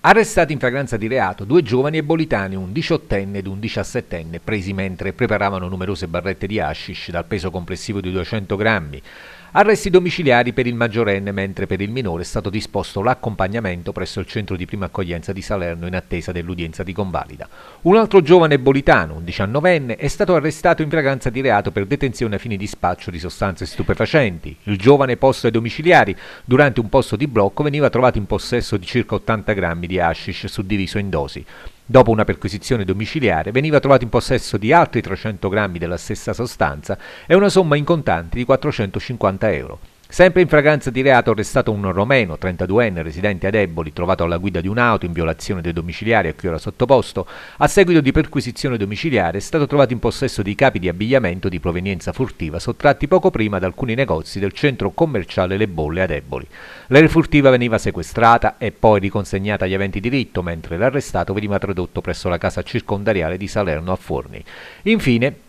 Arrestati in fragranza di reato due giovani ebolitani, un diciottenne ed un diciassettenne, presi mentre preparavano numerose barrette di hashish dal peso complessivo di 200 grammi. Arresti domiciliari per il maggiorenne, mentre per il minore è stato disposto l'accompagnamento presso il centro di prima accoglienza di Salerno in attesa dell'udienza di convalida. Un altro giovane bolitano, un diciannovenne, è stato arrestato in fragranza di reato per detenzione a fini di spaccio di sostanze stupefacenti. Il giovane posto ai domiciliari, durante un posto di blocco, veniva trovato in possesso di circa 80 grammi di hashish suddiviso in dosi. Dopo una perquisizione domiciliare veniva trovato in possesso di altri 300 grammi della stessa sostanza e una somma in contanti di 450 euro. Sempre in fragranza di reato arrestato un romeno, 32enne, residente ad Eboli, trovato alla guida di un'auto in violazione dei domiciliari a cui era sottoposto, a seguito di perquisizione domiciliare è stato trovato in possesso di capi di abbigliamento di provenienza furtiva sottratti poco prima da alcuni negozi del centro commerciale Le Bolle ad Eboli. L'ere furtiva veniva sequestrata e poi riconsegnata agli aventi diritto, mentre l'arrestato veniva tradotto presso la casa circondariale di Salerno a Forni. Infine,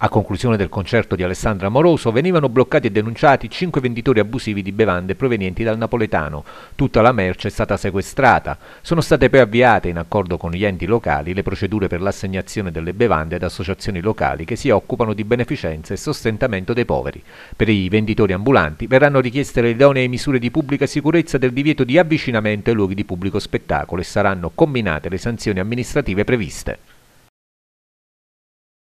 a conclusione del concerto di Alessandra Moroso venivano bloccati e denunciati cinque venditori abusivi di bevande provenienti dal napoletano. Tutta la merce è stata sequestrata. Sono state poi avviate, in accordo con gli enti locali, le procedure per l'assegnazione delle bevande ad associazioni locali che si occupano di beneficenza e sostentamento dei poveri. Per i venditori ambulanti verranno richieste le idonee misure di pubblica sicurezza del divieto di avvicinamento ai luoghi di pubblico spettacolo e saranno combinate le sanzioni amministrative previste.